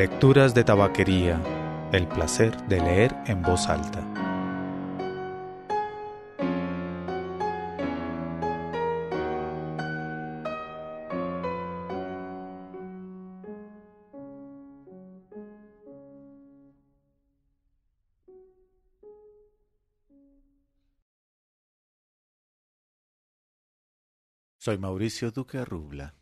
Lecturas de Tabaquería. El placer de leer en voz alta. Soy Mauricio Duque Rubla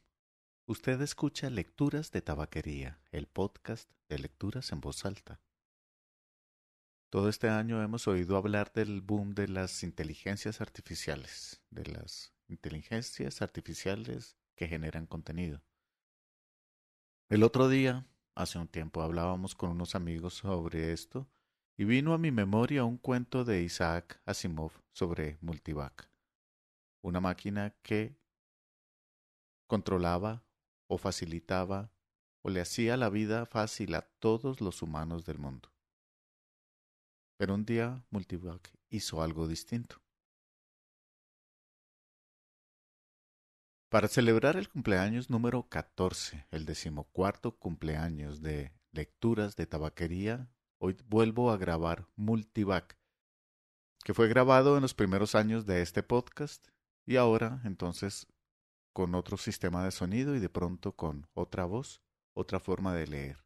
Usted escucha Lecturas de Tabaquería, el podcast de lecturas en voz alta. Todo este año hemos oído hablar del boom de las inteligencias artificiales, de las inteligencias artificiales que generan contenido. El otro día, hace un tiempo, hablábamos con unos amigos sobre esto y vino a mi memoria un cuento de Isaac Asimov sobre Multivac, una máquina que controlaba o facilitaba o le hacía la vida fácil a todos los humanos del mundo. Pero un día Multivac hizo algo distinto. Para celebrar el cumpleaños número 14, el decimocuarto cumpleaños de Lecturas de Tabaquería, hoy vuelvo a grabar Multivac, que fue grabado en los primeros años de este podcast y ahora entonces con otro sistema de sonido y de pronto con otra voz, otra forma de leer.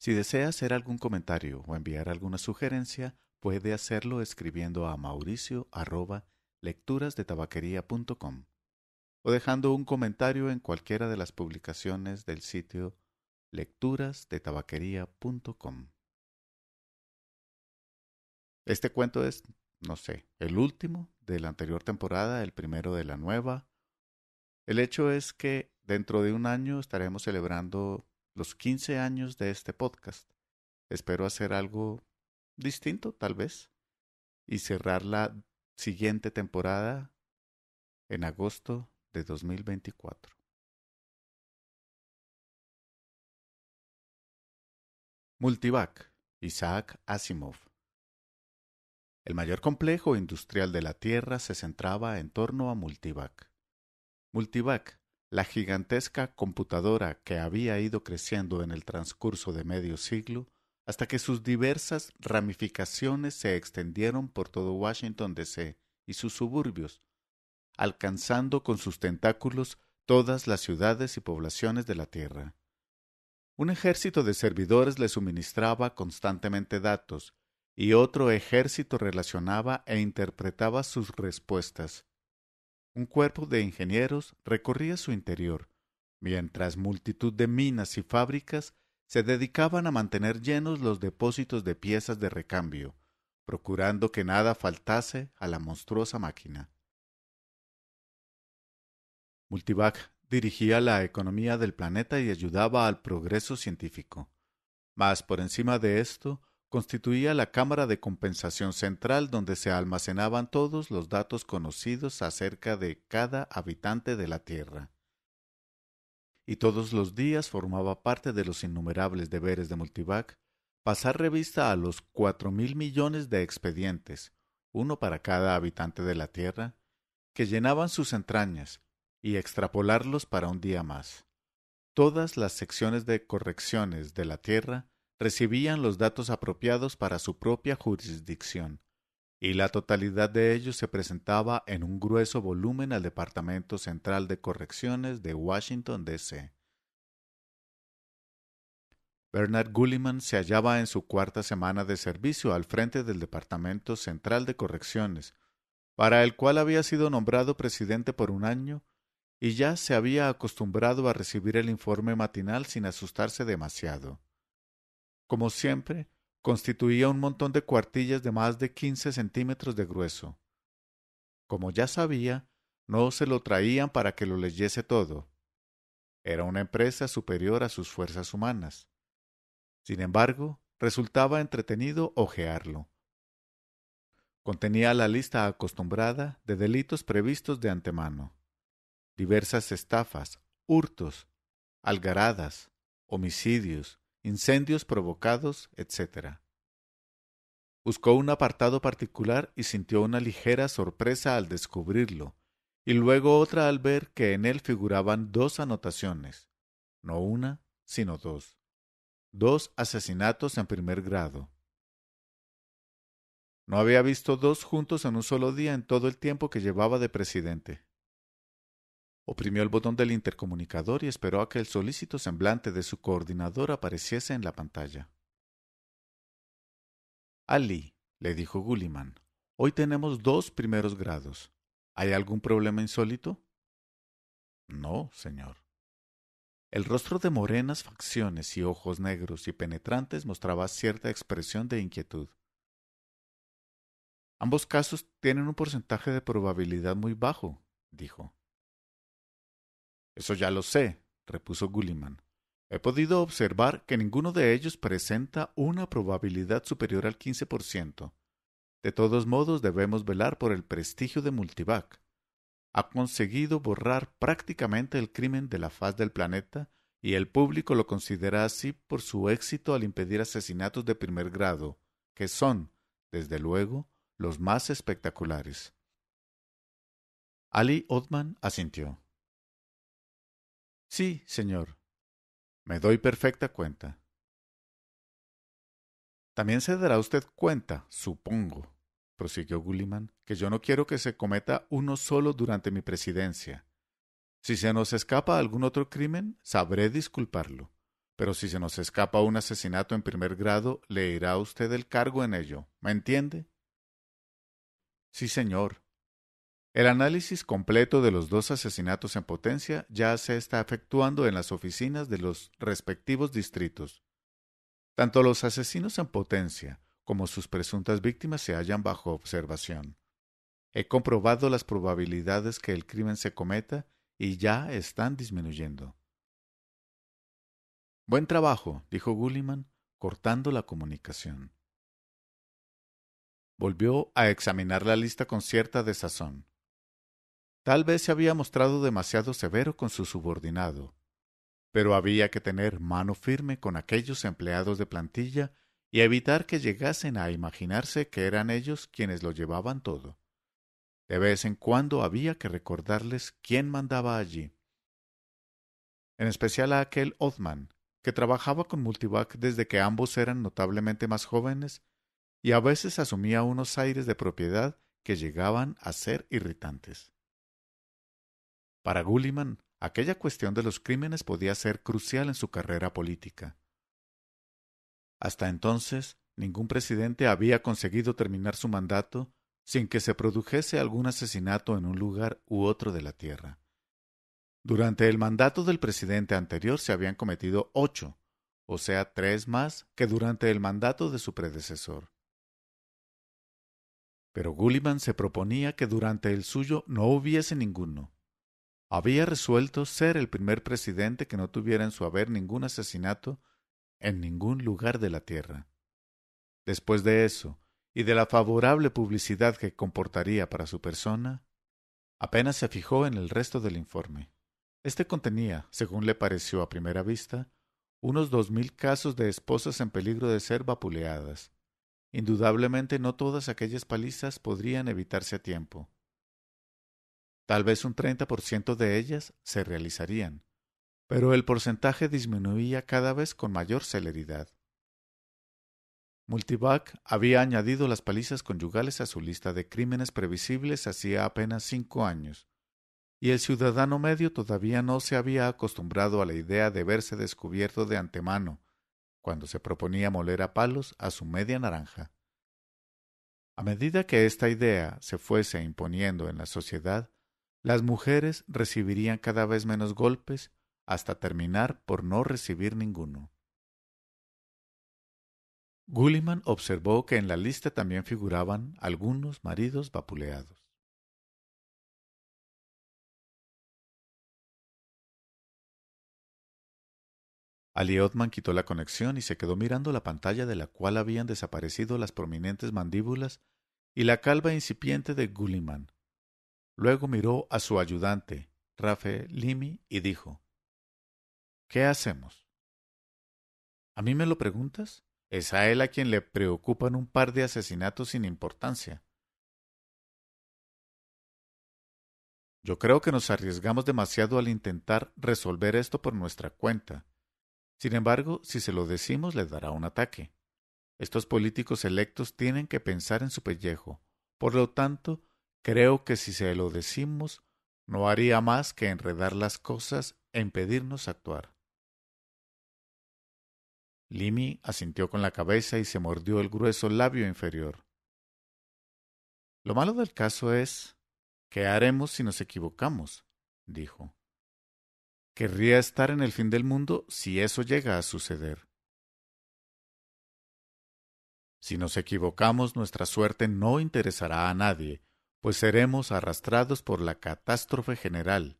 Si desea hacer algún comentario o enviar alguna sugerencia, puede hacerlo escribiendo a mauricio arroba o dejando un comentario en cualquiera de las publicaciones del sitio lecturasdetabaquería.com. Este cuento es no sé, el último de la anterior temporada, el primero de la nueva. El hecho es que dentro de un año estaremos celebrando los 15 años de este podcast. Espero hacer algo distinto, tal vez, y cerrar la siguiente temporada en agosto de 2024. Multivac, Isaac Asimov. El mayor complejo industrial de la Tierra se centraba en torno a Multivac. Multivac, la gigantesca computadora que había ido creciendo en el transcurso de medio siglo, hasta que sus diversas ramificaciones se extendieron por todo Washington DC y sus suburbios, alcanzando con sus tentáculos todas las ciudades y poblaciones de la Tierra. Un ejército de servidores le suministraba constantemente datos, y otro ejército relacionaba e interpretaba sus respuestas. Un cuerpo de ingenieros recorría su interior, mientras multitud de minas y fábricas se dedicaban a mantener llenos los depósitos de piezas de recambio, procurando que nada faltase a la monstruosa máquina. Multivac dirigía la economía del planeta y ayudaba al progreso científico. Mas por encima de esto, constituía la cámara de compensación central donde se almacenaban todos los datos conocidos acerca de cada habitante de la Tierra. Y todos los días formaba parte de los innumerables deberes de Multivac pasar revista a los cuatro mil millones de expedientes, uno para cada habitante de la Tierra, que llenaban sus entrañas, y extrapolarlos para un día más. Todas las secciones de correcciones de la Tierra recibían los datos apropiados para su propia jurisdicción, y la totalidad de ellos se presentaba en un grueso volumen al Departamento Central de Correcciones de Washington, D.C. Bernard Gulliman se hallaba en su cuarta semana de servicio al frente del Departamento Central de Correcciones, para el cual había sido nombrado presidente por un año y ya se había acostumbrado a recibir el informe matinal sin asustarse demasiado como siempre, constituía un montón de cuartillas de más de quince centímetros de grueso. Como ya sabía, no se lo traían para que lo leyese todo. Era una empresa superior a sus fuerzas humanas. Sin embargo, resultaba entretenido ojearlo. Contenía la lista acostumbrada de delitos previstos de antemano. Diversas estafas, hurtos, algaradas, homicidios, incendios provocados, etc. Buscó un apartado particular y sintió una ligera sorpresa al descubrirlo, y luego otra al ver que en él figuraban dos anotaciones, no una, sino dos. Dos asesinatos en primer grado. No había visto dos juntos en un solo día en todo el tiempo que llevaba de presidente. Oprimió el botón del intercomunicador y esperó a que el solícito semblante de su coordinador apareciese en la pantalla. Ali, le dijo Gulliman, hoy tenemos dos primeros grados. ¿Hay algún problema insólito? No, señor. El rostro de morenas facciones y ojos negros y penetrantes mostraba cierta expresión de inquietud. Ambos casos tienen un porcentaje de probabilidad muy bajo, dijo. Eso ya lo sé, repuso Gulliman. He podido observar que ninguno de ellos presenta una probabilidad superior al 15%. De todos modos, debemos velar por el prestigio de Multivac. Ha conseguido borrar prácticamente el crimen de la faz del planeta y el público lo considera así por su éxito al impedir asesinatos de primer grado, que son, desde luego, los más espectaculares. Ali Othman asintió. Sí, Señor, me doy perfecta cuenta. También se dará usted cuenta, supongo, prosiguió Gulliman, que yo no quiero que se cometa uno solo durante mi presidencia. Si se nos escapa algún otro crimen, sabré disculparlo. Pero si se nos escapa un asesinato en primer grado, le irá usted el cargo en ello. ¿Me entiende? Sí, señor, el análisis completo de los dos asesinatos en potencia ya se está efectuando en las oficinas de los respectivos distritos. Tanto los asesinos en potencia como sus presuntas víctimas se hallan bajo observación. He comprobado las probabilidades que el crimen se cometa y ya están disminuyendo. Buen trabajo, dijo Gulliman, cortando la comunicación. Volvió a examinar la lista con cierta desazón. Tal vez se había mostrado demasiado severo con su subordinado, pero había que tener mano firme con aquellos empleados de plantilla y evitar que llegasen a imaginarse que eran ellos quienes lo llevaban todo. De vez en cuando había que recordarles quién mandaba allí. En especial a aquel Othman, que trabajaba con Multivac desde que ambos eran notablemente más jóvenes y a veces asumía unos aires de propiedad que llegaban a ser irritantes. Para Gulliman, aquella cuestión de los crímenes podía ser crucial en su carrera política. Hasta entonces, ningún presidente había conseguido terminar su mandato sin que se produjese algún asesinato en un lugar u otro de la Tierra. Durante el mandato del presidente anterior se habían cometido ocho, o sea, tres más que durante el mandato de su predecesor. Pero Gulliman se proponía que durante el suyo no hubiese ninguno, había resuelto ser el primer presidente que no tuviera en su haber ningún asesinato en ningún lugar de la Tierra. Después de eso, y de la favorable publicidad que comportaría para su persona, apenas se fijó en el resto del informe. Este contenía, según le pareció a primera vista, unos dos mil casos de esposas en peligro de ser vapuleadas. Indudablemente no todas aquellas palizas podrían evitarse a tiempo. Tal vez un 30% de ellas se realizarían, pero el porcentaje disminuía cada vez con mayor celeridad. Multivac había añadido las palizas conyugales a su lista de crímenes previsibles hacía apenas cinco años, y el ciudadano medio todavía no se había acostumbrado a la idea de verse descubierto de antemano cuando se proponía moler a palos a su media naranja. A medida que esta idea se fuese imponiendo en la sociedad, las mujeres recibirían cada vez menos golpes hasta terminar por no recibir ninguno. Gulliman observó que en la lista también figuraban algunos maridos vapuleados. Aliotman quitó la conexión y se quedó mirando la pantalla de la cual habían desaparecido las prominentes mandíbulas y la calva incipiente de Gulliman, Luego miró a su ayudante, Limi, y dijo ¿Qué hacemos? ¿A mí me lo preguntas? Es a él a quien le preocupan un par de asesinatos sin importancia. Yo creo que nos arriesgamos demasiado al intentar resolver esto por nuestra cuenta. Sin embargo, si se lo decimos, le dará un ataque. Estos políticos electos tienen que pensar en su pellejo. Por lo tanto, Creo que si se lo decimos, no haría más que enredar las cosas e impedirnos actuar. Limi asintió con la cabeza y se mordió el grueso labio inferior. Lo malo del caso es, ¿qué haremos si nos equivocamos? dijo. Querría estar en el fin del mundo si eso llega a suceder. Si nos equivocamos, nuestra suerte no interesará a nadie, pues seremos arrastrados por la catástrofe general.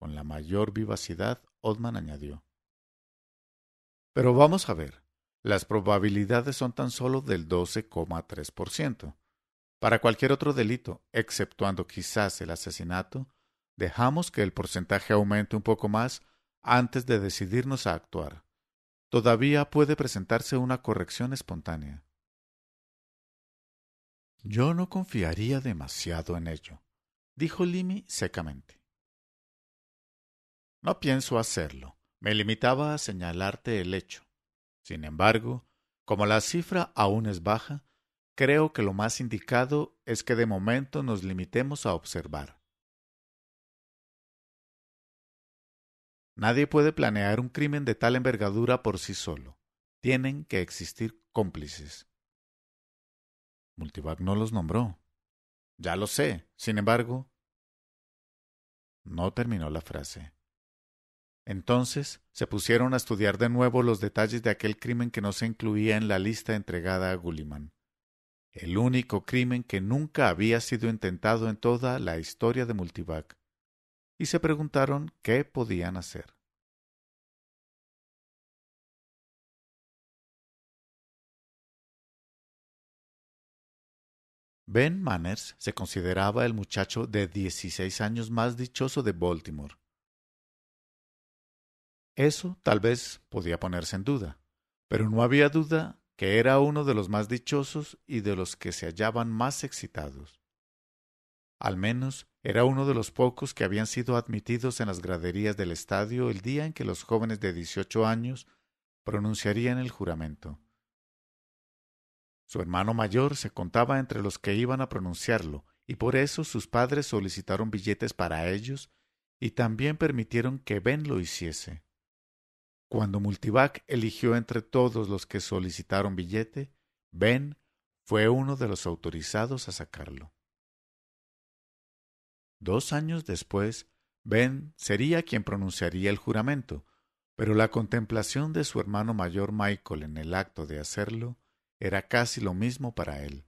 Con la mayor vivacidad, Otman añadió. Pero vamos a ver, las probabilidades son tan solo del 12,3%. Para cualquier otro delito, exceptuando quizás el asesinato, dejamos que el porcentaje aumente un poco más antes de decidirnos a actuar. Todavía puede presentarse una corrección espontánea. Yo no confiaría demasiado en ello, dijo Limi secamente. No pienso hacerlo. Me limitaba a señalarte el hecho. Sin embargo, como la cifra aún es baja, creo que lo más indicado es que de momento nos limitemos a observar. Nadie puede planear un crimen de tal envergadura por sí solo. Tienen que existir cómplices. Multivac no los nombró. Ya lo sé. Sin embargo. No terminó la frase. Entonces se pusieron a estudiar de nuevo los detalles de aquel crimen que no se incluía en la lista entregada a Gulliman. El único crimen que nunca había sido intentado en toda la historia de Multivac. Y se preguntaron qué podían hacer. Ben Manners se consideraba el muchacho de 16 años más dichoso de Baltimore. Eso tal vez podía ponerse en duda, pero no había duda que era uno de los más dichosos y de los que se hallaban más excitados. Al menos era uno de los pocos que habían sido admitidos en las graderías del estadio el día en que los jóvenes de 18 años pronunciarían el juramento. Su hermano mayor se contaba entre los que iban a pronunciarlo, y por eso sus padres solicitaron billetes para ellos y también permitieron que Ben lo hiciese. Cuando Multivac eligió entre todos los que solicitaron billete, Ben fue uno de los autorizados a sacarlo. Dos años después, Ben sería quien pronunciaría el juramento, pero la contemplación de su hermano mayor Michael en el acto de hacerlo era casi lo mismo para él.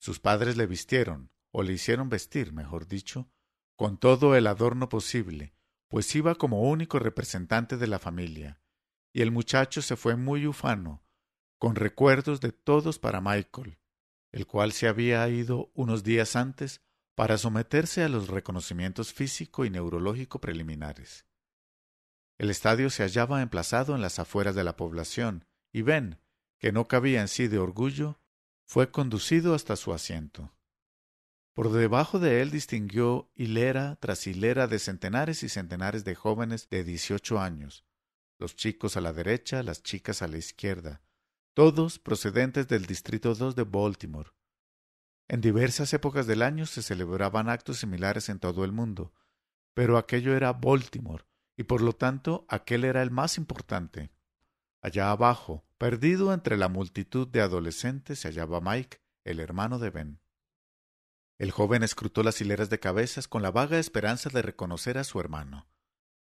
Sus padres le vistieron, o le hicieron vestir, mejor dicho, con todo el adorno posible, pues iba como único representante de la familia, y el muchacho se fue muy ufano, con recuerdos de todos para Michael, el cual se había ido unos días antes para someterse a los reconocimientos físico y neurológico preliminares. El estadio se hallaba emplazado en las afueras de la población, y Ben, que no cabía en sí de orgullo, fue conducido hasta su asiento. Por debajo de él distinguió hilera tras hilera de centenares y centenares de jóvenes de dieciocho años, los chicos a la derecha, las chicas a la izquierda, todos procedentes del Distrito 2 de Baltimore. En diversas épocas del año se celebraban actos similares en todo el mundo, pero aquello era Baltimore, y por lo tanto aquel era el más importante. Allá abajo, Perdido entre la multitud de adolescentes se hallaba Mike, el hermano de Ben. El joven escrutó las hileras de cabezas con la vaga esperanza de reconocer a su hermano.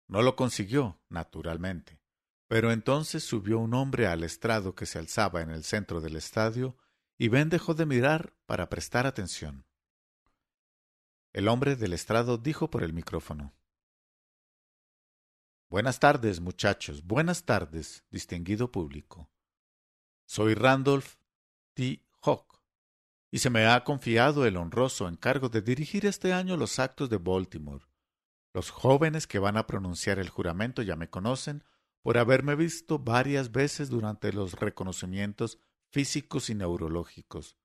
No lo consiguió, naturalmente. Pero entonces subió un hombre al estrado que se alzaba en el centro del estadio, y Ben dejó de mirar para prestar atención. El hombre del estrado dijo por el micrófono Buenas tardes, muchachos, buenas tardes, distinguido público. Soy Randolph T. Hawk y se me ha confiado el honroso encargo de dirigir este año los actos de Baltimore. Los jóvenes que van a pronunciar el juramento ya me conocen por haberme visto varias veces durante los reconocimientos físicos y neurológicos.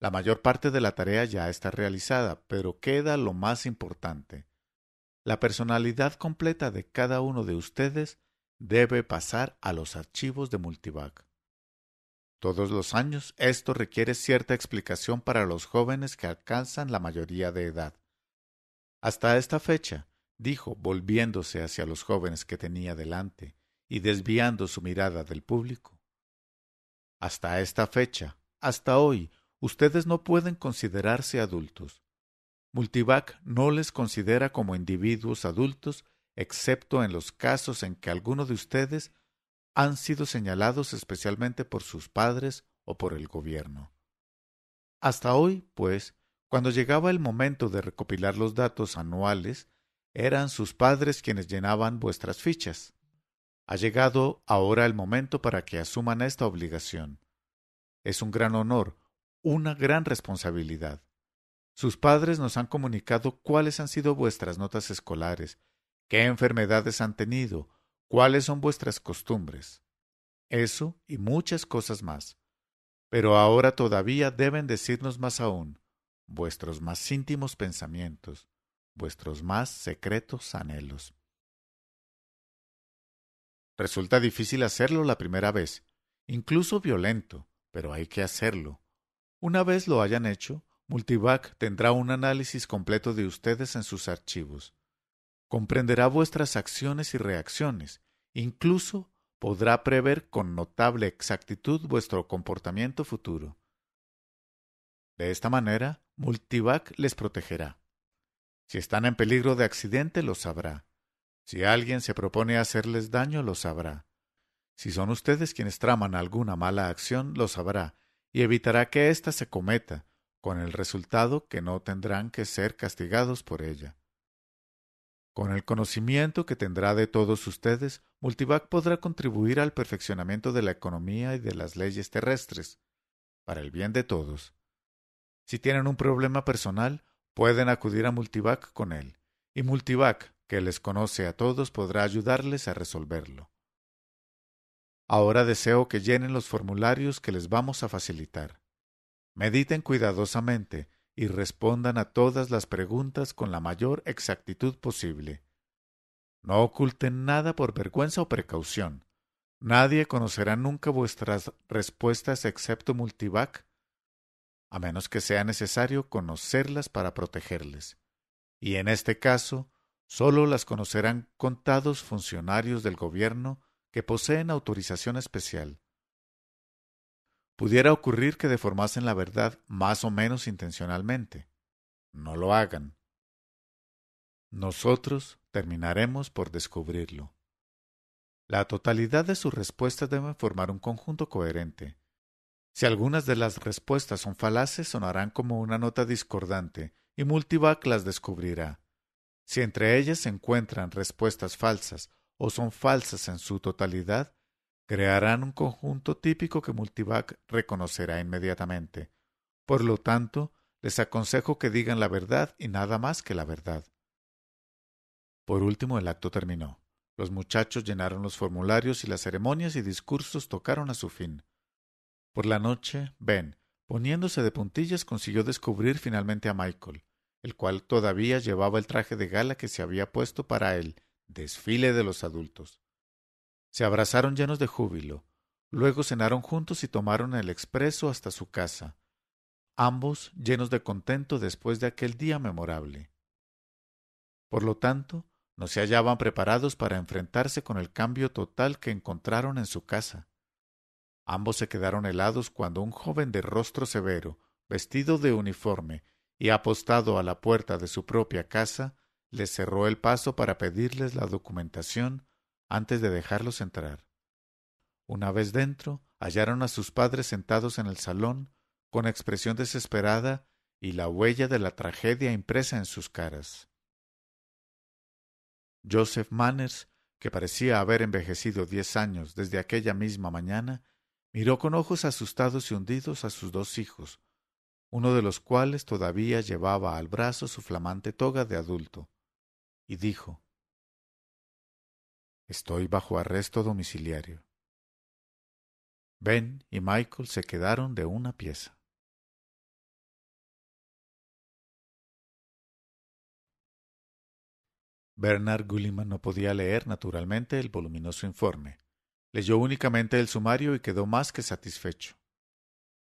La mayor parte de la tarea ya está realizada, pero queda lo más importante. La personalidad completa de cada uno de ustedes debe pasar a los archivos de Multivac. Todos los años esto requiere cierta explicación para los jóvenes que alcanzan la mayoría de edad. Hasta esta fecha, dijo, volviéndose hacia los jóvenes que tenía delante y desviando su mirada del público. Hasta esta fecha, hasta hoy, ustedes no pueden considerarse adultos. Multivac no les considera como individuos adultos excepto en los casos en que alguno de ustedes han sido señalados especialmente por sus padres o por el gobierno. Hasta hoy, pues, cuando llegaba el momento de recopilar los datos anuales, eran sus padres quienes llenaban vuestras fichas. Ha llegado ahora el momento para que asuman esta obligación. Es un gran honor, una gran responsabilidad. Sus padres nos han comunicado cuáles han sido vuestras notas escolares, qué enfermedades han tenido, cuáles son vuestras costumbres. Eso y muchas cosas más. Pero ahora todavía deben decirnos más aún vuestros más íntimos pensamientos, vuestros más secretos anhelos. Resulta difícil hacerlo la primera vez, incluso violento, pero hay que hacerlo. Una vez lo hayan hecho, Multivac tendrá un análisis completo de ustedes en sus archivos comprenderá vuestras acciones y reacciones, incluso podrá prever con notable exactitud vuestro comportamiento futuro. De esta manera, Multivac les protegerá. Si están en peligro de accidente, lo sabrá. Si alguien se propone hacerles daño, lo sabrá. Si son ustedes quienes traman alguna mala acción, lo sabrá, y evitará que ésta se cometa, con el resultado que no tendrán que ser castigados por ella. Con el conocimiento que tendrá de todos ustedes, Multivac podrá contribuir al perfeccionamiento de la economía y de las leyes terrestres, para el bien de todos. Si tienen un problema personal, pueden acudir a Multivac con él, y Multivac, que les conoce a todos, podrá ayudarles a resolverlo. Ahora deseo que llenen los formularios que les vamos a facilitar. Mediten cuidadosamente y respondan a todas las preguntas con la mayor exactitud posible. No oculten nada por vergüenza o precaución. Nadie conocerá nunca vuestras respuestas excepto Multivac, a menos que sea necesario conocerlas para protegerles. Y en este caso, solo las conocerán contados funcionarios del gobierno que poseen autorización especial, Pudiera ocurrir que deformasen la verdad más o menos intencionalmente. No lo hagan. Nosotros terminaremos por descubrirlo. La totalidad de sus respuestas debe formar un conjunto coherente. Si algunas de las respuestas son falaces, sonarán como una nota discordante, y Multivac las descubrirá. Si entre ellas se encuentran respuestas falsas o son falsas en su totalidad, crearán un conjunto típico que Multivac reconocerá inmediatamente. Por lo tanto, les aconsejo que digan la verdad y nada más que la verdad. Por último, el acto terminó. Los muchachos llenaron los formularios y las ceremonias y discursos tocaron a su fin. Por la noche, Ben, poniéndose de puntillas, consiguió descubrir finalmente a Michael, el cual todavía llevaba el traje de gala que se había puesto para el desfile de los adultos. Se abrazaron llenos de júbilo. Luego cenaron juntos y tomaron el expreso hasta su casa, ambos llenos de contento después de aquel día memorable. Por lo tanto, no se hallaban preparados para enfrentarse con el cambio total que encontraron en su casa. Ambos se quedaron helados cuando un joven de rostro severo, vestido de uniforme y apostado a la puerta de su propia casa, les cerró el paso para pedirles la documentación antes de dejarlos entrar. Una vez dentro, hallaron a sus padres sentados en el salón, con expresión desesperada y la huella de la tragedia impresa en sus caras. Joseph Manners, que parecía haber envejecido diez años desde aquella misma mañana, miró con ojos asustados y hundidos a sus dos hijos, uno de los cuales todavía llevaba al brazo su flamante toga de adulto, y dijo Estoy bajo arresto domiciliario. Ben y Michael se quedaron de una pieza. Bernard Gulliman no podía leer naturalmente el voluminoso informe. Leyó únicamente el sumario y quedó más que satisfecho.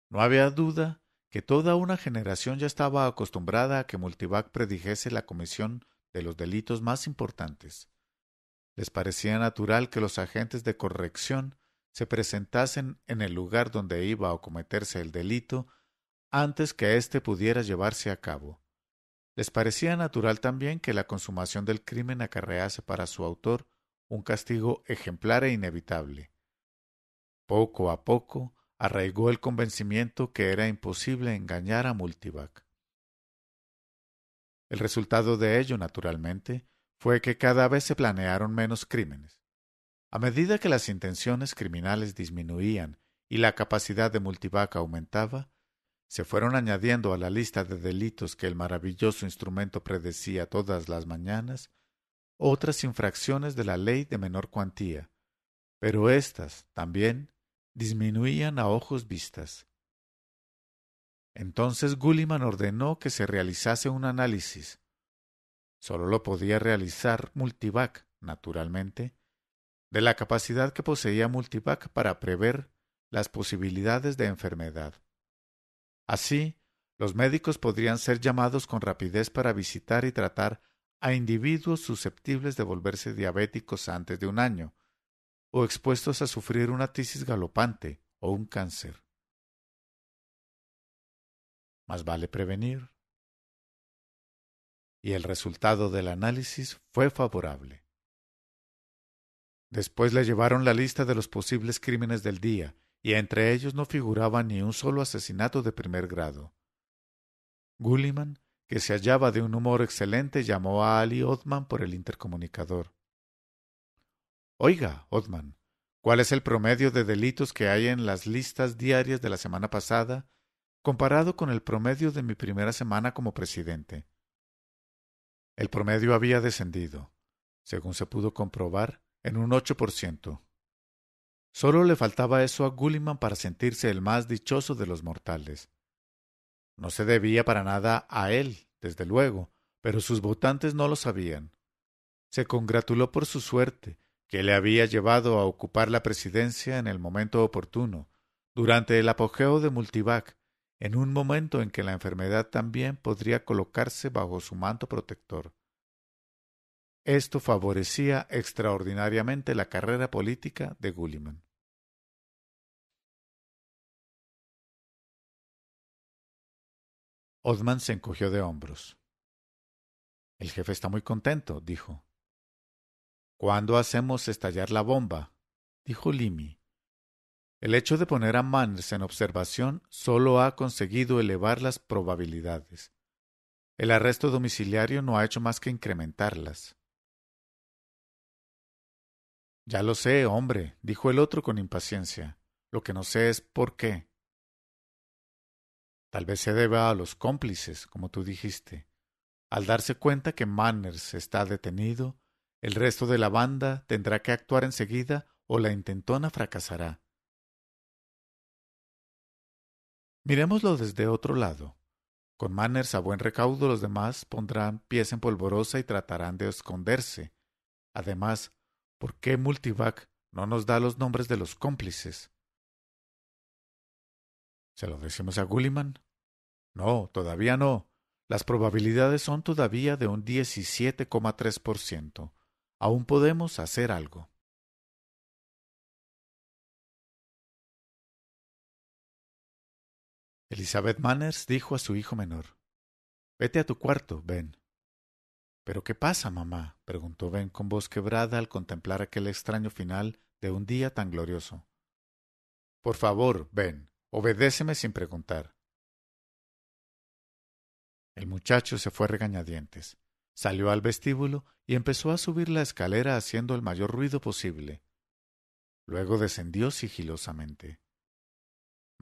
No había duda que toda una generación ya estaba acostumbrada a que Multivac predijese la comisión de los delitos más importantes, les parecía natural que los agentes de corrección se presentasen en el lugar donde iba a cometerse el delito antes que éste pudiera llevarse a cabo. Les parecía natural también que la consumación del crimen acarrease para su autor un castigo ejemplar e inevitable. Poco a poco arraigó el convencimiento que era imposible engañar a Multivac. El resultado de ello, naturalmente, fue que cada vez se planearon menos crímenes. A medida que las intenciones criminales disminuían y la capacidad de multivaca aumentaba, se fueron añadiendo a la lista de delitos que el maravilloso instrumento predecía todas las mañanas otras infracciones de la ley de menor cuantía, pero éstas también disminuían a ojos vistas. Entonces Gulliman ordenó que se realizase un análisis Solo lo podía realizar Multivac, naturalmente, de la capacidad que poseía Multivac para prever las posibilidades de enfermedad. Así, los médicos podrían ser llamados con rapidez para visitar y tratar a individuos susceptibles de volverse diabéticos antes de un año, o expuestos a sufrir una tisis galopante o un cáncer. Más vale prevenir y el resultado del análisis fue favorable. Después le llevaron la lista de los posibles crímenes del día, y entre ellos no figuraba ni un solo asesinato de primer grado. Gulliman, que se hallaba de un humor excelente, llamó a Ali Othman por el intercomunicador. Oiga, Othman, ¿cuál es el promedio de delitos que hay en las listas diarias de la semana pasada comparado con el promedio de mi primera semana como presidente? El promedio había descendido, según se pudo comprobar, en un 8%. Solo le faltaba eso a Gulliman para sentirse el más dichoso de los mortales. No se debía para nada a él, desde luego, pero sus votantes no lo sabían. Se congratuló por su suerte, que le había llevado a ocupar la presidencia en el momento oportuno, durante el apogeo de Multivac, en un momento en que la enfermedad también podría colocarse bajo su manto protector. Esto favorecía extraordinariamente la carrera política de Gulliman. Osman se encogió de hombros. El jefe está muy contento, dijo. ¿Cuándo hacemos estallar la bomba? dijo Limi, el hecho de poner a Manners en observación solo ha conseguido elevar las probabilidades. El arresto domiciliario no ha hecho más que incrementarlas. Ya lo sé, hombre, dijo el otro con impaciencia. Lo que no sé es por qué. Tal vez se deba a los cómplices, como tú dijiste. Al darse cuenta que Manners está detenido, el resto de la banda tendrá que actuar enseguida o la intentona fracasará. Miremoslo desde otro lado. Con manners a buen recaudo los demás pondrán pies en polvorosa y tratarán de esconderse. Además, ¿por qué Multivac no nos da los nombres de los cómplices? ¿Se lo decimos a Gulliman? No, todavía no. Las probabilidades son todavía de un 17,3%. Aún podemos hacer algo. Elizabeth Manners dijo a su hijo menor Vete a tu cuarto, Ben. ¿Pero qué pasa, mamá? preguntó Ben con voz quebrada al contemplar aquel extraño final de un día tan glorioso. Por favor, Ben, obedéceme sin preguntar. El muchacho se fue regañadientes, salió al vestíbulo y empezó a subir la escalera haciendo el mayor ruido posible. Luego descendió sigilosamente.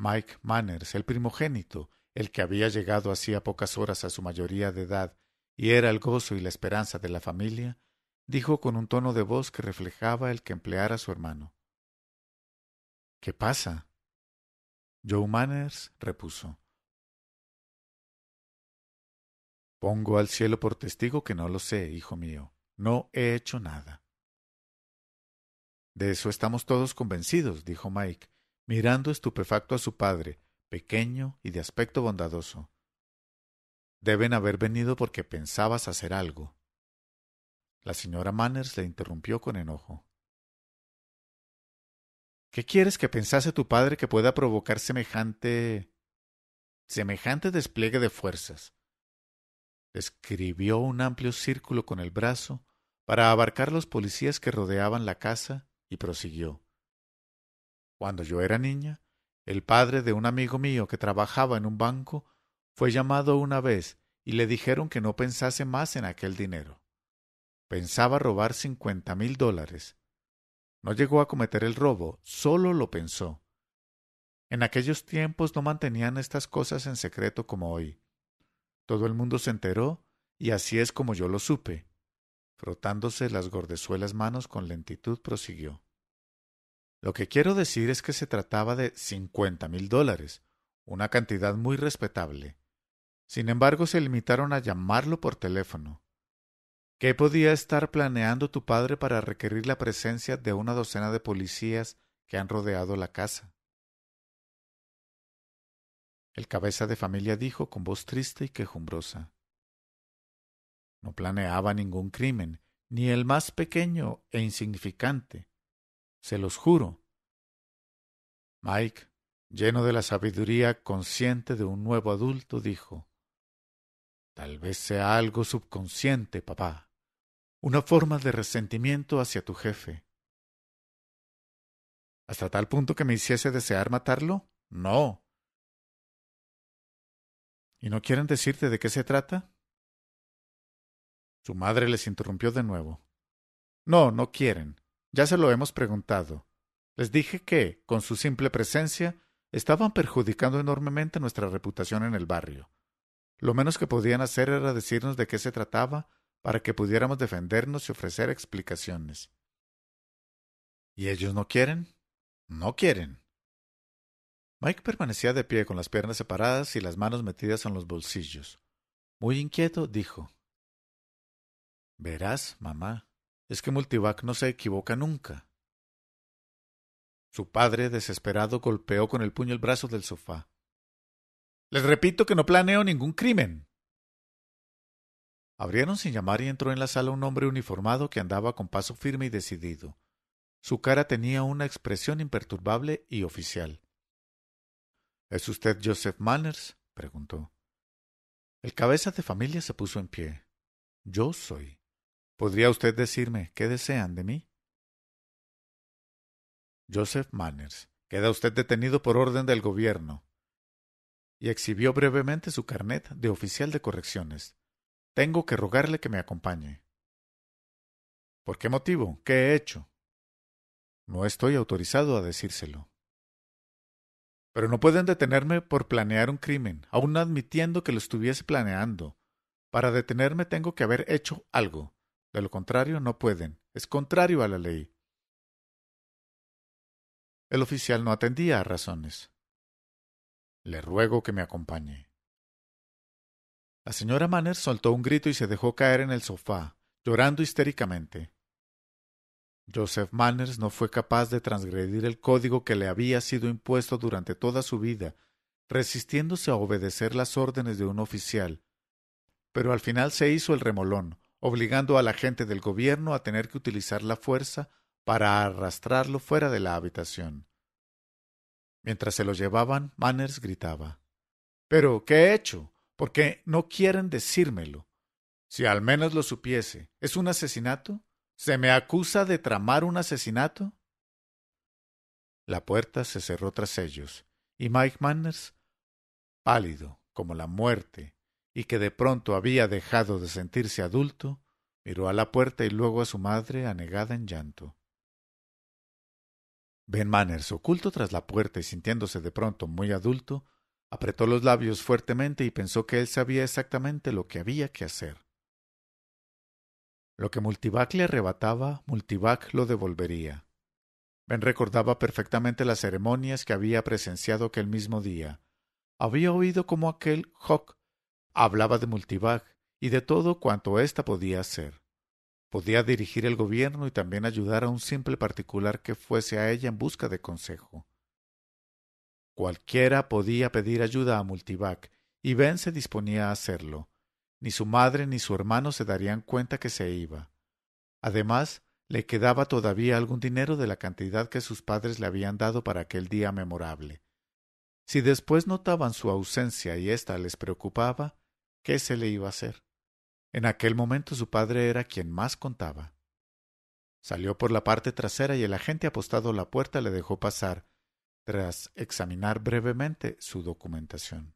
Mike Manners, el primogénito, el que había llegado hacía pocas horas a su mayoría de edad y era el gozo y la esperanza de la familia, dijo con un tono de voz que reflejaba el que empleara su hermano. ¿Qué pasa? Joe Manners repuso. Pongo al cielo por testigo que no lo sé, hijo mío. No he hecho nada. De eso estamos todos convencidos, dijo Mike, mirando estupefacto a su padre, pequeño y de aspecto bondadoso. Deben haber venido porque pensabas hacer algo. La señora Manners le interrumpió con enojo. ¿Qué quieres que pensase tu padre que pueda provocar semejante. semejante despliegue de fuerzas? Describió un amplio círculo con el brazo para abarcar los policías que rodeaban la casa y prosiguió. Cuando yo era niña, el padre de un amigo mío que trabajaba en un banco fue llamado una vez y le dijeron que no pensase más en aquel dinero. Pensaba robar cincuenta mil dólares. No llegó a cometer el robo, solo lo pensó. En aquellos tiempos no mantenían estas cosas en secreto como hoy. Todo el mundo se enteró, y así es como yo lo supe. Frotándose las gordezuelas manos con lentitud prosiguió. Lo que quiero decir es que se trataba de cincuenta mil dólares, una cantidad muy respetable. Sin embargo, se limitaron a llamarlo por teléfono. ¿Qué podía estar planeando tu padre para requerir la presencia de una docena de policías que han rodeado la casa? El cabeza de familia dijo con voz triste y quejumbrosa. No planeaba ningún crimen, ni el más pequeño e insignificante se los juro. Mike, lleno de la sabiduría consciente de un nuevo adulto, dijo Tal vez sea algo subconsciente, papá, una forma de resentimiento hacia tu jefe. ¿Hasta tal punto que me hiciese desear matarlo? No. ¿Y no quieren decirte de qué se trata? Su madre les interrumpió de nuevo. No, no quieren. Ya se lo hemos preguntado. Les dije que, con su simple presencia, estaban perjudicando enormemente nuestra reputación en el barrio. Lo menos que podían hacer era decirnos de qué se trataba para que pudiéramos defendernos y ofrecer explicaciones. ¿Y ellos no quieren? No quieren. Mike permanecía de pie con las piernas separadas y las manos metidas en los bolsillos. Muy inquieto, dijo Verás, mamá, es que Multivac no se equivoca nunca. Su padre, desesperado, golpeó con el puño el brazo del sofá. Les repito que no planeo ningún crimen. Abrieron sin llamar y entró en la sala un hombre uniformado que andaba con paso firme y decidido. Su cara tenía una expresión imperturbable y oficial. ¿Es usted Joseph Manners? preguntó. El cabeza de familia se puso en pie. Yo soy. ¿Podría usted decirme qué desean de mí? Joseph Manners, queda usted detenido por orden del gobierno. Y exhibió brevemente su carnet de oficial de correcciones. Tengo que rogarle que me acompañe. ¿Por qué motivo? ¿Qué he hecho? No estoy autorizado a decírselo. Pero no pueden detenerme por planear un crimen, aun admitiendo que lo estuviese planeando. Para detenerme tengo que haber hecho algo. De lo contrario, no pueden. Es contrario a la ley. El oficial no atendía a razones. Le ruego que me acompañe. La señora Manners soltó un grito y se dejó caer en el sofá, llorando histéricamente. Joseph Manners no fue capaz de transgredir el código que le había sido impuesto durante toda su vida, resistiéndose a obedecer las órdenes de un oficial. Pero al final se hizo el remolón, obligando a la gente del gobierno a tener que utilizar la fuerza para arrastrarlo fuera de la habitación. Mientras se lo llevaban, Manners gritaba Pero, ¿qué he hecho? Porque no quieren decírmelo. Si al menos lo supiese, ¿es un asesinato? ¿Se me acusa de tramar un asesinato? La puerta se cerró tras ellos, y Mike Manners, pálido como la muerte, y que de pronto había dejado de sentirse adulto, miró a la puerta y luego a su madre anegada en llanto. Ben Manners, oculto tras la puerta y sintiéndose de pronto muy adulto, apretó los labios fuertemente y pensó que él sabía exactamente lo que había que hacer. Lo que Multivac le arrebataba, Multivac lo devolvería. Ben recordaba perfectamente las ceremonias que había presenciado aquel mismo día. Había oído cómo aquel Hablaba de Multivac y de todo cuanto ésta podía hacer. Podía dirigir el gobierno y también ayudar a un simple particular que fuese a ella en busca de consejo. Cualquiera podía pedir ayuda a Multivac, y Ben se disponía a hacerlo. Ni su madre ni su hermano se darían cuenta que se iba. Además, le quedaba todavía algún dinero de la cantidad que sus padres le habían dado para aquel día memorable. Si después notaban su ausencia y ésta les preocupaba, ¿Qué se le iba a hacer? En aquel momento su padre era quien más contaba. Salió por la parte trasera y el agente apostado a la puerta le dejó pasar, tras examinar brevemente su documentación.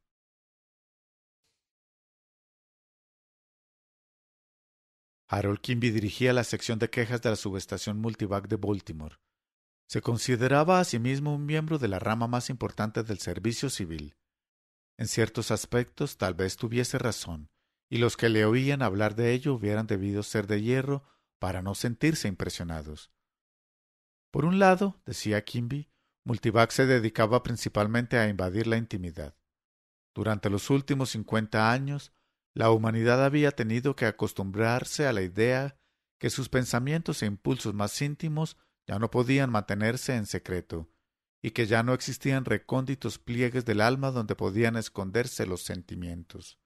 Harold Kimby dirigía la sección de quejas de la subestación Multivac de Baltimore. Se consideraba a sí mismo un miembro de la rama más importante del servicio civil. En ciertos aspectos tal vez tuviese razón, y los que le oían hablar de ello hubieran debido ser de hierro para no sentirse impresionados. Por un lado, decía Kimby, Multivac se dedicaba principalmente a invadir la intimidad. Durante los últimos cincuenta años, la humanidad había tenido que acostumbrarse a la idea que sus pensamientos e impulsos más íntimos ya no podían mantenerse en secreto, y que ya no existían recónditos pliegues del alma donde podían esconderse los sentimientos.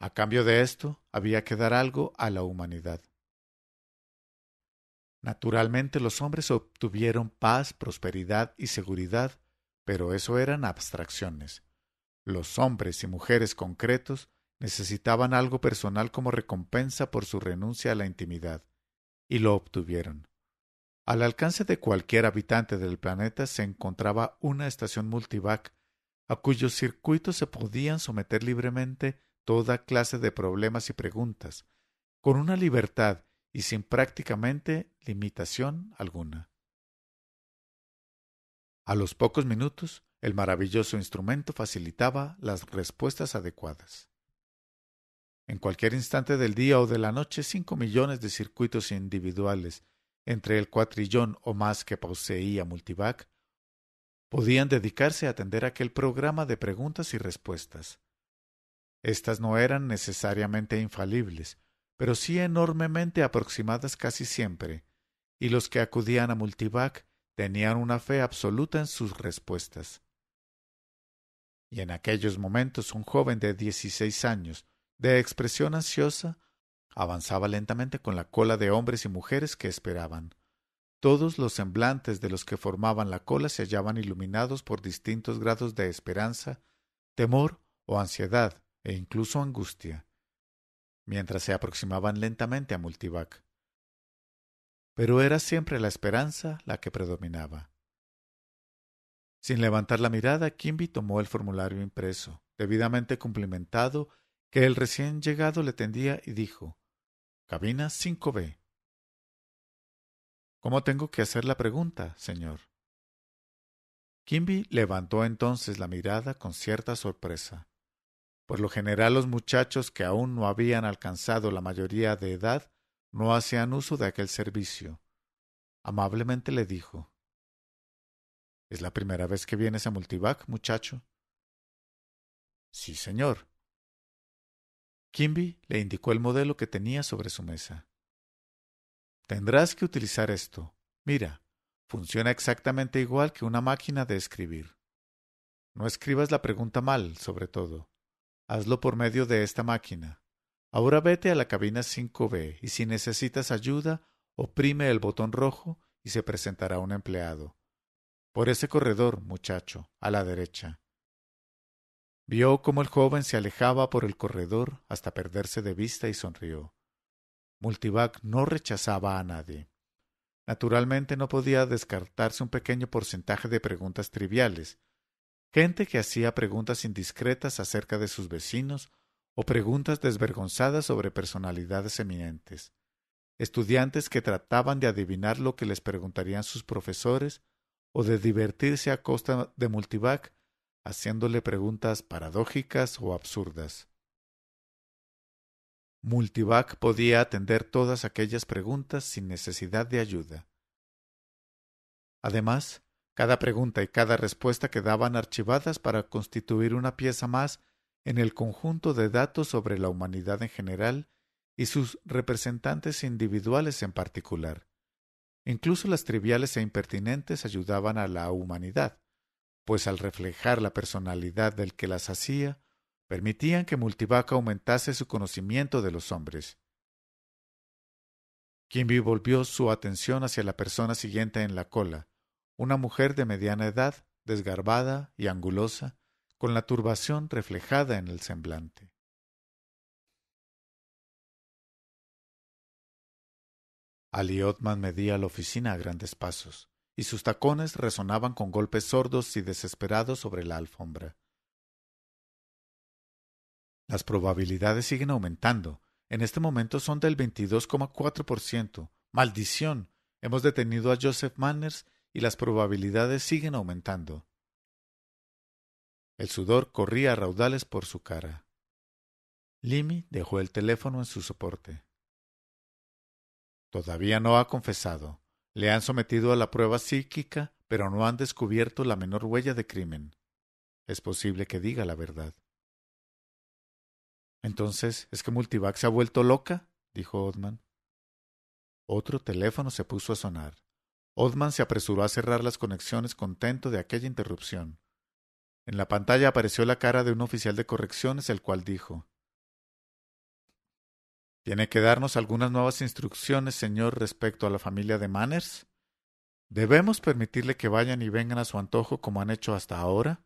A cambio de esto, había que dar algo a la humanidad. Naturalmente los hombres obtuvieron paz, prosperidad y seguridad, pero eso eran abstracciones. Los hombres y mujeres concretos necesitaban algo personal como recompensa por su renuncia a la intimidad, y lo obtuvieron. Al alcance de cualquier habitante del planeta se encontraba una estación multivac a cuyos circuitos se podían someter libremente toda clase de problemas y preguntas, con una libertad y sin prácticamente limitación alguna. A los pocos minutos, el maravilloso instrumento facilitaba las respuestas adecuadas. En cualquier instante del día o de la noche, cinco millones de circuitos individuales entre el cuatrillón o más que poseía Multivac, podían dedicarse a atender aquel programa de preguntas y respuestas. Estas no eran necesariamente infalibles, pero sí enormemente aproximadas casi siempre, y los que acudían a Multivac tenían una fe absoluta en sus respuestas. Y en aquellos momentos un joven de dieciséis años, de expresión ansiosa, Avanzaba lentamente con la cola de hombres y mujeres que esperaban. Todos los semblantes de los que formaban la cola se hallaban iluminados por distintos grados de esperanza, temor o ansiedad, e incluso angustia, mientras se aproximaban lentamente a Multivac. Pero era siempre la esperanza la que predominaba. Sin levantar la mirada, Kimby tomó el formulario impreso, debidamente cumplimentado que el recién llegado le tendía y dijo Cabina 5B. ¿Cómo tengo que hacer la pregunta, señor? Kimby levantó entonces la mirada con cierta sorpresa. Por lo general los muchachos que aún no habían alcanzado la mayoría de edad no hacían uso de aquel servicio. Amablemente le dijo ¿Es la primera vez que vienes a Multivac, muchacho? Sí, señor, Kimby le indicó el modelo que tenía sobre su mesa. Tendrás que utilizar esto. Mira, funciona exactamente igual que una máquina de escribir. No escribas la pregunta mal, sobre todo. Hazlo por medio de esta máquina. Ahora vete a la cabina 5B y si necesitas ayuda, oprime el botón rojo y se presentará un empleado. Por ese corredor, muchacho, a la derecha. Vio cómo el joven se alejaba por el corredor hasta perderse de vista y sonrió. Multivac no rechazaba a nadie. Naturalmente no podía descartarse un pequeño porcentaje de preguntas triviales, gente que hacía preguntas indiscretas acerca de sus vecinos o preguntas desvergonzadas sobre personalidades eminentes, estudiantes que trataban de adivinar lo que les preguntarían sus profesores o de divertirse a costa de multivac haciéndole preguntas paradójicas o absurdas. Multivac podía atender todas aquellas preguntas sin necesidad de ayuda. Además, cada pregunta y cada respuesta quedaban archivadas para constituir una pieza más en el conjunto de datos sobre la humanidad en general y sus representantes individuales en particular. Incluso las triviales e impertinentes ayudaban a la humanidad, pues al reflejar la personalidad del que las hacía, permitían que Multivaca aumentase su conocimiento de los hombres. Kimby volvió su atención hacia la persona siguiente en la cola, una mujer de mediana edad, desgarbada y angulosa, con la turbación reflejada en el semblante. Aliotman medía la oficina a grandes pasos y sus tacones resonaban con golpes sordos y desesperados sobre la alfombra. Las probabilidades siguen aumentando. En este momento son del 22,4%. ¡Maldición! Hemos detenido a Joseph Manners y las probabilidades siguen aumentando. El sudor corría a raudales por su cara. Limi dejó el teléfono en su soporte. Todavía no ha confesado. Le han sometido a la prueba psíquica, pero no han descubierto la menor huella de crimen. Es posible que diga la verdad. Entonces, ¿es que Multivac se ha vuelto loca? dijo Odman. Otro teléfono se puso a sonar. Odman se apresuró a cerrar las conexiones contento de aquella interrupción. En la pantalla apareció la cara de un oficial de correcciones, el cual dijo tiene que darnos algunas nuevas instrucciones, señor, respecto a la familia de Manners. ¿Debemos permitirle que vayan y vengan a su antojo como han hecho hasta ahora?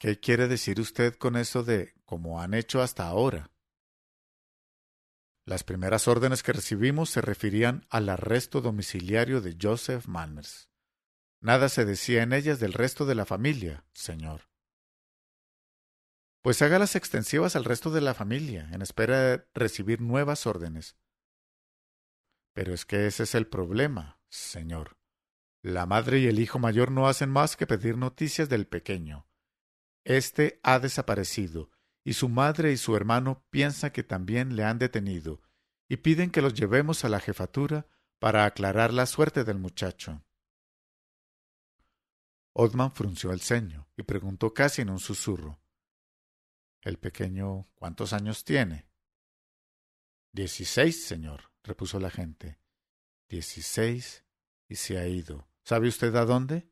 ¿Qué quiere decir usted con eso de como han hecho hasta ahora? Las primeras órdenes que recibimos se referían al arresto domiciliario de Joseph Manners. Nada se decía en ellas del resto de la familia, señor pues hágalas extensivas al resto de la familia, en espera de recibir nuevas órdenes. Pero es que ese es el problema, señor. La madre y el hijo mayor no hacen más que pedir noticias del pequeño. Este ha desaparecido, y su madre y su hermano piensan que también le han detenido, y piden que los llevemos a la jefatura para aclarar la suerte del muchacho. Odman frunció el ceño y preguntó casi en un susurro el pequeño, ¿cuántos años tiene? Dieciséis, señor, repuso la gente. Dieciséis y se ha ido. ¿Sabe usted a dónde?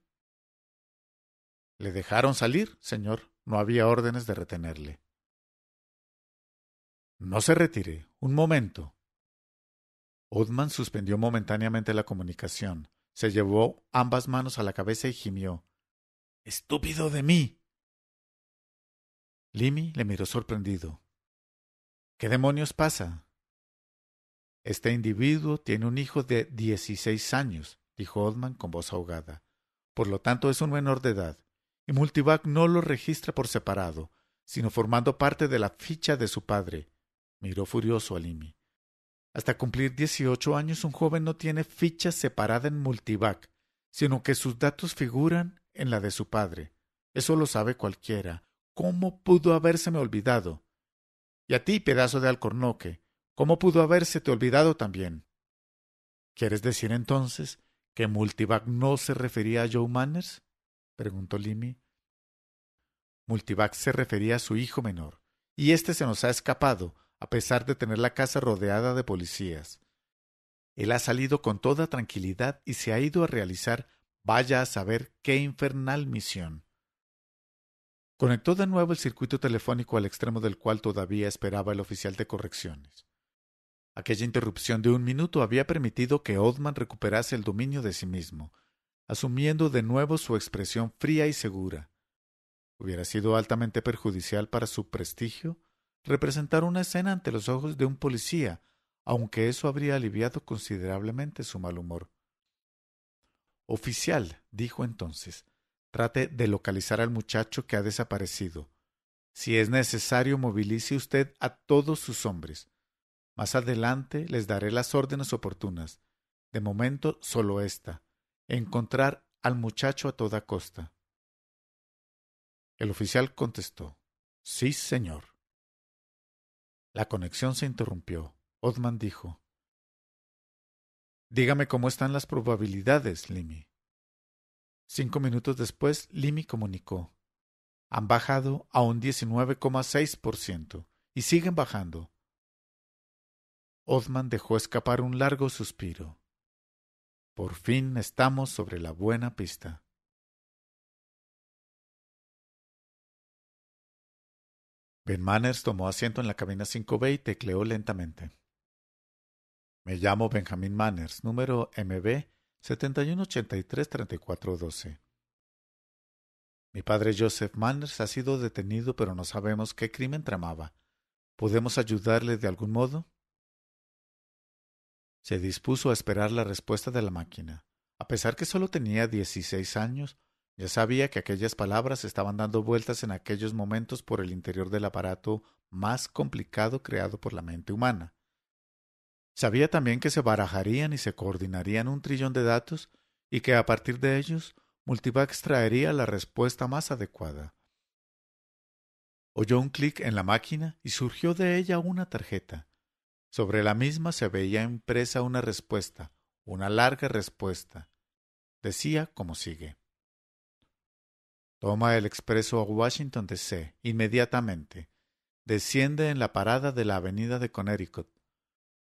Le dejaron salir, señor. No había órdenes de retenerle. No se retire. Un momento. Udman suspendió momentáneamente la comunicación, se llevó ambas manos a la cabeza y gimió. Estúpido de mí. Limmy le miró sorprendido. ¿Qué demonios pasa? Este individuo tiene un hijo de dieciséis años, dijo Oldman con voz ahogada. Por lo tanto es un menor de edad, y Multivac no lo registra por separado, sino formando parte de la ficha de su padre. Miró furioso a Limi. Hasta cumplir dieciocho años un joven no tiene ficha separada en Multivac, sino que sus datos figuran en la de su padre. Eso lo sabe cualquiera, ¿Cómo pudo habérseme olvidado? Y a ti, pedazo de alcornoque, ¿cómo pudo habérsete olvidado también? ¿Quieres decir entonces que Multivac no se refería a Joe Manners? preguntó Limi. Multivac se refería a su hijo menor, y éste se nos ha escapado, a pesar de tener la casa rodeada de policías. Él ha salido con toda tranquilidad y se ha ido a realizar vaya a saber qué infernal misión. Conectó de nuevo el circuito telefónico al extremo del cual todavía esperaba el oficial de correcciones. Aquella interrupción de un minuto había permitido que Oldman recuperase el dominio de sí mismo, asumiendo de nuevo su expresión fría y segura. Hubiera sido altamente perjudicial para su prestigio representar una escena ante los ojos de un policía, aunque eso habría aliviado considerablemente su mal humor. Oficial, dijo entonces, Trate de localizar al muchacho que ha desaparecido. Si es necesario, movilice usted a todos sus hombres. Más adelante les daré las órdenes oportunas. De momento, solo esta. Encontrar al muchacho a toda costa. El oficial contestó. Sí, señor. La conexión se interrumpió. Odman dijo. Dígame cómo están las probabilidades, Limi. Cinco minutos después, Limi comunicó. Han bajado a un 19,6% y siguen bajando. Othman dejó escapar un largo suspiro. Por fin estamos sobre la buena pista. Ben Manners tomó asiento en la cabina 5B y tecleó lentamente. Me llamo Benjamin Manners, número MB 7183 Mi padre Joseph Manners ha sido detenido, pero no sabemos qué crimen tramaba. ¿Podemos ayudarle de algún modo? Se dispuso a esperar la respuesta de la máquina. A pesar que solo tenía 16 años, ya sabía que aquellas palabras estaban dando vueltas en aquellos momentos por el interior del aparato más complicado creado por la mente humana. Sabía también que se barajarían y se coordinarían un trillón de datos y que a partir de ellos Multivax traería la respuesta más adecuada. Oyó un clic en la máquina y surgió de ella una tarjeta. Sobre la misma se veía impresa una respuesta, una larga respuesta. Decía como sigue. Toma el expreso a Washington DC inmediatamente. Desciende en la parada de la avenida de Connecticut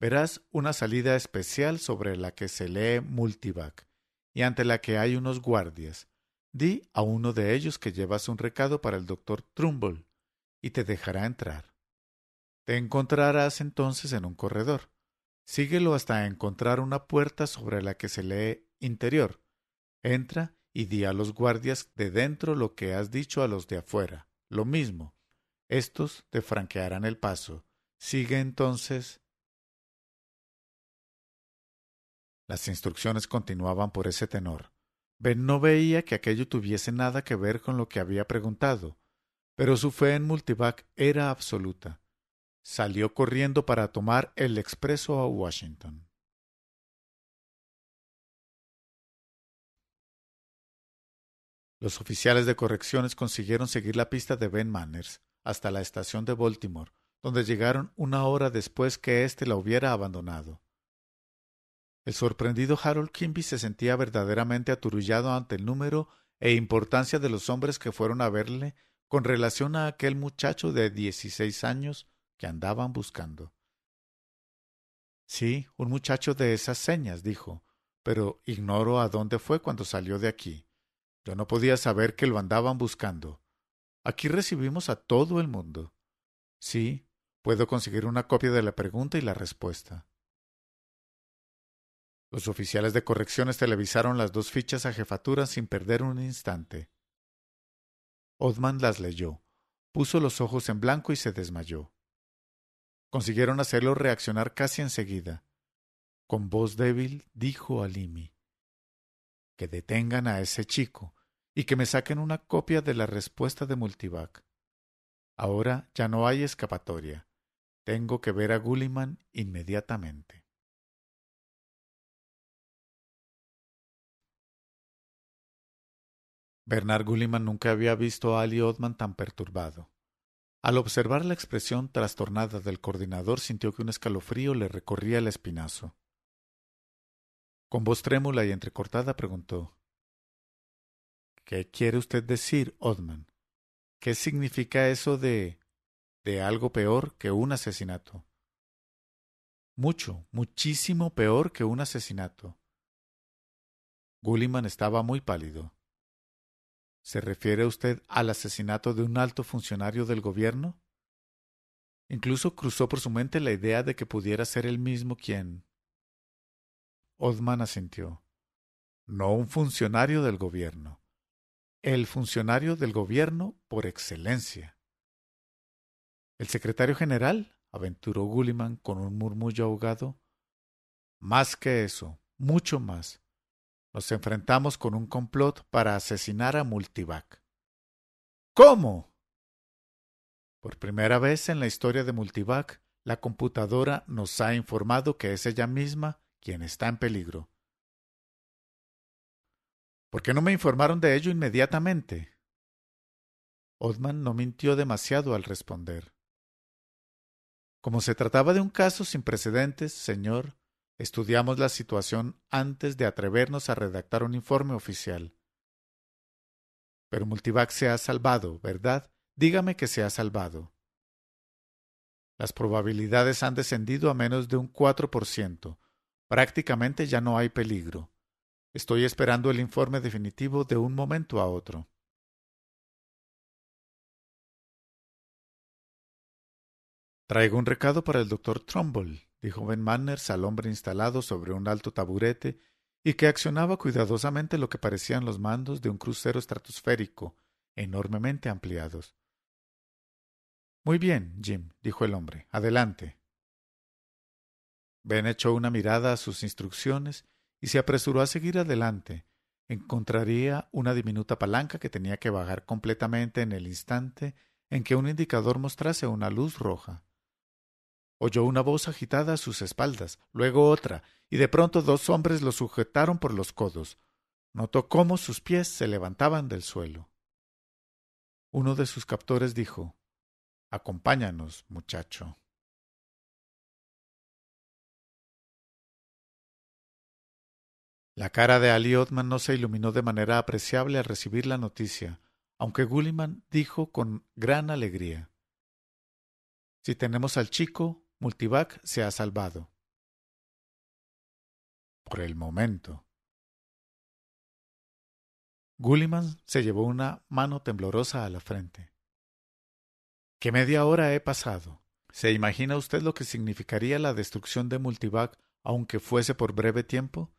verás una salida especial sobre la que se lee multivac y ante la que hay unos guardias. Di a uno de ellos que llevas un recado para el doctor Trumbull y te dejará entrar. Te encontrarás entonces en un corredor. Síguelo hasta encontrar una puerta sobre la que se lee interior. Entra y di a los guardias de dentro lo que has dicho a los de afuera. Lo mismo. Estos te franquearán el paso. Sigue entonces Las instrucciones continuaban por ese tenor. Ben no veía que aquello tuviese nada que ver con lo que había preguntado, pero su fe en Multivac era absoluta. Salió corriendo para tomar el expreso a Washington. Los oficiales de correcciones consiguieron seguir la pista de Ben Manners hasta la estación de Baltimore, donde llegaron una hora después que éste la hubiera abandonado. El sorprendido Harold Kimby se sentía verdaderamente aturullado ante el número e importancia de los hombres que fueron a verle con relación a aquel muchacho de dieciséis años que andaban buscando. Sí, un muchacho de esas señas, dijo, pero ignoro a dónde fue cuando salió de aquí. Yo no podía saber que lo andaban buscando. Aquí recibimos a todo el mundo. Sí, puedo conseguir una copia de la pregunta y la respuesta. Los oficiales de correcciones televisaron las dos fichas a jefatura sin perder un instante. Odman las leyó, puso los ojos en blanco y se desmayó. Consiguieron hacerlo reaccionar casi enseguida. Con voz débil dijo a Limi que detengan a ese chico y que me saquen una copia de la respuesta de Multivac. Ahora ya no hay escapatoria. Tengo que ver a Gulliman inmediatamente. Bernard Guliman nunca había visto a Ali Othman tan perturbado. Al observar la expresión trastornada del coordinador, sintió que un escalofrío le recorría el espinazo. Con voz trémula y entrecortada preguntó ¿Qué quiere usted decir, Othman? ¿Qué significa eso de de algo peor que un asesinato? Mucho, muchísimo peor que un asesinato. Guliman estaba muy pálido. ¿Se refiere usted al asesinato de un alto funcionario del gobierno? Incluso cruzó por su mente la idea de que pudiera ser el mismo quien. Odman asintió. No un funcionario del gobierno. El funcionario del gobierno por excelencia. El secretario general, aventuró Gulliman con un murmullo ahogado. Más que eso, mucho más. Nos enfrentamos con un complot para asesinar a Multivac. ¿Cómo? Por primera vez en la historia de Multivac, la computadora nos ha informado que es ella misma quien está en peligro. ¿Por qué no me informaron de ello inmediatamente? Odman no mintió demasiado al responder. Como se trataba de un caso sin precedentes, señor, Estudiamos la situación antes de atrevernos a redactar un informe oficial. Pero Multivac se ha salvado, ¿verdad? Dígame que se ha salvado. Las probabilidades han descendido a menos de un 4%. Prácticamente ya no hay peligro. Estoy esperando el informe definitivo de un momento a otro. Traigo un recado para el doctor Trumbull dijo Ben Manners al hombre instalado sobre un alto taburete y que accionaba cuidadosamente lo que parecían los mandos de un crucero estratosférico, enormemente ampliados. Muy bien, Jim, dijo el hombre. Adelante. Ben echó una mirada a sus instrucciones y se apresuró a seguir adelante. Encontraría una diminuta palanca que tenía que bajar completamente en el instante en que un indicador mostrase una luz roja. Oyó una voz agitada a sus espaldas, luego otra, y de pronto dos hombres lo sujetaron por los codos. Notó cómo sus pies se levantaban del suelo. Uno de sus captores dijo Acompáñanos, muchacho. La cara de Ali no se iluminó de manera apreciable al recibir la noticia, aunque Gulliman dijo con gran alegría Si tenemos al chico, Multivac se ha salvado. Por el momento. Gulliman se llevó una mano temblorosa a la frente. ¿Qué media hora he pasado? ¿Se imagina usted lo que significaría la destrucción de Multivac, aunque fuese por breve tiempo?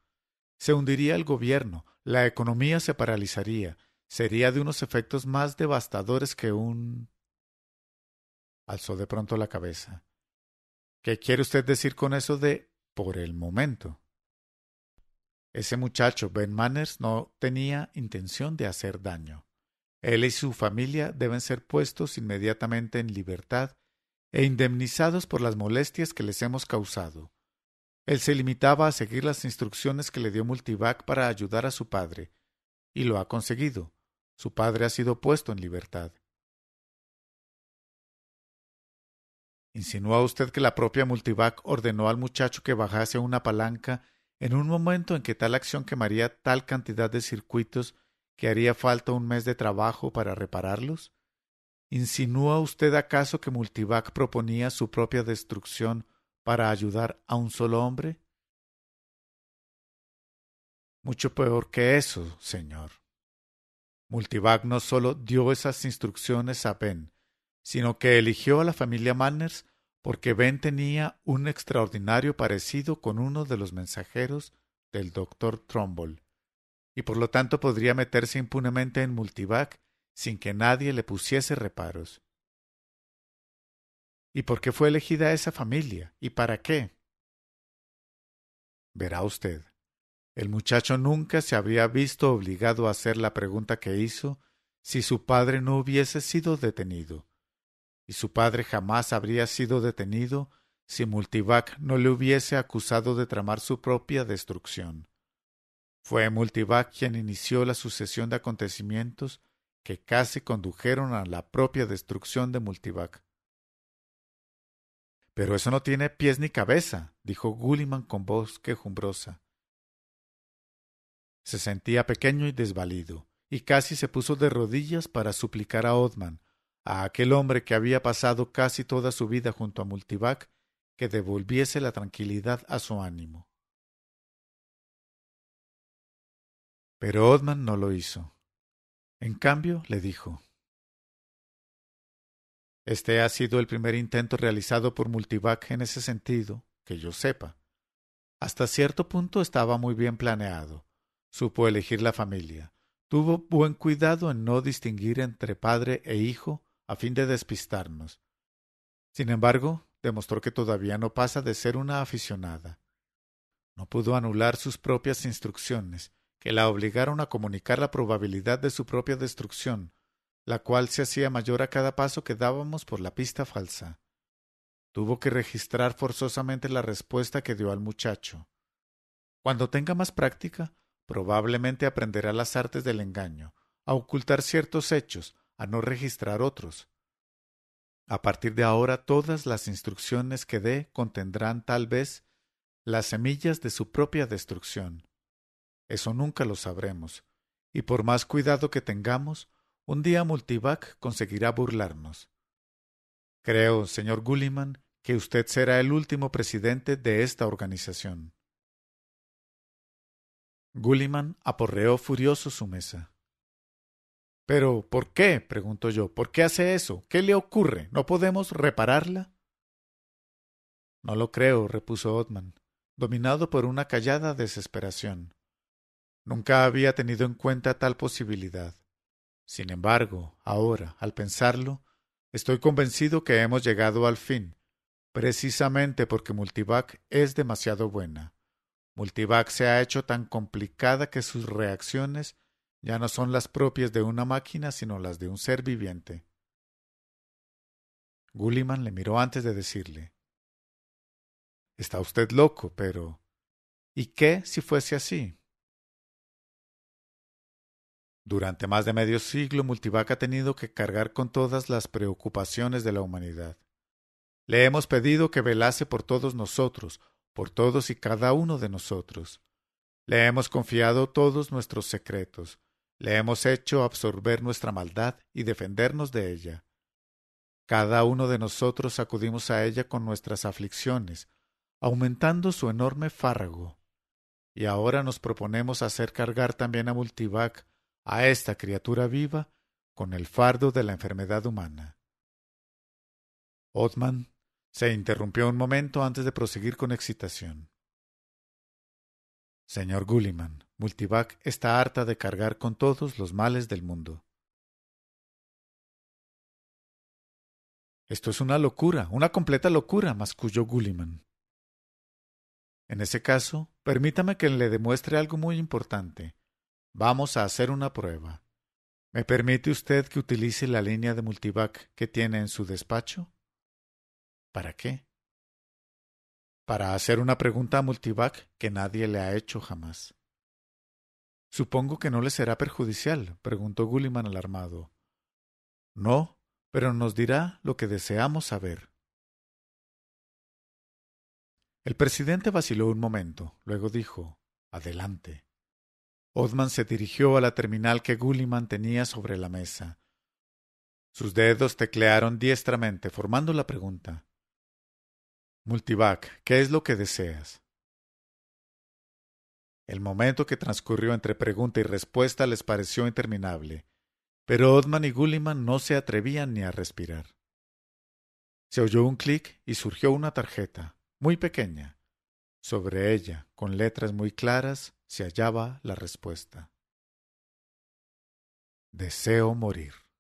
Se hundiría el gobierno, la economía se paralizaría, sería de unos efectos más devastadores que un. alzó de pronto la cabeza. ¿Qué quiere usted decir con eso de por el momento? Ese muchacho, Ben Manners, no tenía intención de hacer daño. Él y su familia deben ser puestos inmediatamente en libertad e indemnizados por las molestias que les hemos causado. Él se limitaba a seguir las instrucciones que le dio Multivac para ayudar a su padre, y lo ha conseguido. Su padre ha sido puesto en libertad. ¿Insinúa usted que la propia Multivac ordenó al muchacho que bajase una palanca en un momento en que tal acción quemaría tal cantidad de circuitos que haría falta un mes de trabajo para repararlos? ¿Insinúa usted acaso que Multivac proponía su propia destrucción para ayudar a un solo hombre? Mucho peor que eso, señor. Multivac no solo dio esas instrucciones a Ben, sino que eligió a la familia Manners porque Ben tenía un extraordinario parecido con uno de los mensajeros del doctor Trumbull, y por lo tanto podría meterse impunemente en Multivac sin que nadie le pusiese reparos. ¿Y por qué fue elegida esa familia? ¿Y para qué? Verá usted. El muchacho nunca se habría visto obligado a hacer la pregunta que hizo si su padre no hubiese sido detenido, y su padre jamás habría sido detenido si Multivac no le hubiese acusado de tramar su propia destrucción. Fue Multivac quien inició la sucesión de acontecimientos que casi condujeron a la propia destrucción de Multivac. Pero eso no tiene pies ni cabeza, dijo Gulliman con voz quejumbrosa. Se sentía pequeño y desvalido, y casi se puso de rodillas para suplicar a Othman, a aquel hombre que había pasado casi toda su vida junto a Multivac que devolviese la tranquilidad a su ánimo. Pero Odman no lo hizo. En cambio, le dijo Este ha sido el primer intento realizado por Multivac en ese sentido, que yo sepa. Hasta cierto punto estaba muy bien planeado. Supo elegir la familia. Tuvo buen cuidado en no distinguir entre padre e hijo a fin de despistarnos. Sin embargo, demostró que todavía no pasa de ser una aficionada. No pudo anular sus propias instrucciones, que la obligaron a comunicar la probabilidad de su propia destrucción, la cual se hacía mayor a cada paso que dábamos por la pista falsa. Tuvo que registrar forzosamente la respuesta que dio al muchacho. Cuando tenga más práctica, probablemente aprenderá las artes del engaño, a ocultar ciertos hechos, a no registrar otros. A partir de ahora todas las instrucciones que dé contendrán tal vez las semillas de su propia destrucción. Eso nunca lo sabremos, y por más cuidado que tengamos, un día Multivac conseguirá burlarnos. Creo, señor Gulliman, que usted será el último presidente de esta organización. Gulliman aporreó furioso su mesa. Pero, ¿por qué? pregunto yo. ¿Por qué hace eso? ¿Qué le ocurre? ¿No podemos repararla? No lo creo, repuso Otman, dominado por una callada desesperación. Nunca había tenido en cuenta tal posibilidad. Sin embargo, ahora, al pensarlo, estoy convencido que hemos llegado al fin, precisamente porque Multivac es demasiado buena. Multivac se ha hecho tan complicada que sus reacciones ya no son las propias de una máquina, sino las de un ser viviente. Gulliman le miró antes de decirle Está usted loco, pero. ¿Y qué si fuese así? Durante más de medio siglo, Multivac ha tenido que cargar con todas las preocupaciones de la humanidad. Le hemos pedido que velase por todos nosotros, por todos y cada uno de nosotros. Le hemos confiado todos nuestros secretos, le hemos hecho absorber nuestra maldad y defendernos de ella. Cada uno de nosotros acudimos a ella con nuestras aflicciones, aumentando su enorme fárrago. Y ahora nos proponemos hacer cargar también a Multivac, a esta criatura viva, con el fardo de la enfermedad humana. Otman se interrumpió un momento antes de proseguir con excitación. Señor Gulliman, Multivac está harta de cargar con todos los males del mundo. Esto es una locura, una completa locura, masculló Gulliman. En ese caso, permítame que le demuestre algo muy importante. Vamos a hacer una prueba. ¿Me permite usted que utilice la línea de multivac que tiene en su despacho? ¿Para qué? Para hacer una pregunta a multivac que nadie le ha hecho jamás. Supongo que no le será perjudicial, preguntó Gulliman alarmado. No, pero nos dirá lo que deseamos saber. El presidente vaciló un momento, luego dijo Adelante. Othman se dirigió a la terminal que Gulliman tenía sobre la mesa. Sus dedos teclearon diestramente, formando la pregunta. Multivac, ¿qué es lo que deseas? El momento que transcurrió entre pregunta y respuesta les pareció interminable, pero Odman y Gulliman no se atrevían ni a respirar. Se oyó un clic y surgió una tarjeta, muy pequeña. Sobre ella, con letras muy claras, se hallaba la respuesta. Deseo morir.